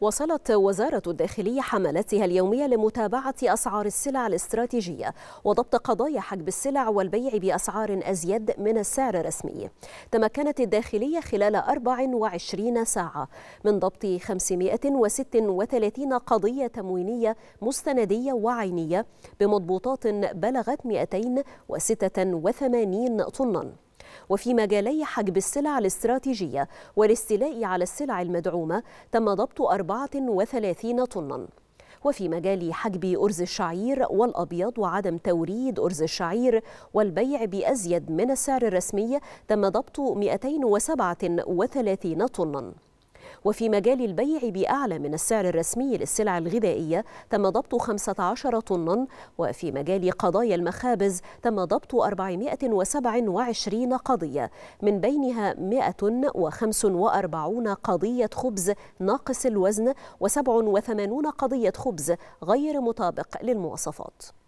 وصلت وزارة الداخلية حملاتها اليومية لمتابعة أسعار السلع الاستراتيجية وضبط قضايا حجب السلع والبيع بأسعار أزيد من السعر الرسمي تمكنت الداخلية خلال 24 ساعة من ضبط 536 قضية تموينية مستندية وعينية بمضبوطات بلغت 286 طناً وفي مجالي حجب السلع الاستراتيجية والاستيلاء على السلع المدعومة تم ضبط 34 طناً وفي مجال حجب أرز الشعير والأبيض وعدم توريد أرز الشعير والبيع بأزيد من السعر الرسمي تم ضبط 237 طناً وفي مجال البيع بأعلى من السعر الرسمي للسلع الغذائية تم ضبط 15 طنا وفي مجال قضايا المخابز تم ضبط 427 قضية من بينها 145 قضية خبز ناقص الوزن و87 قضية خبز غير مطابق للمواصفات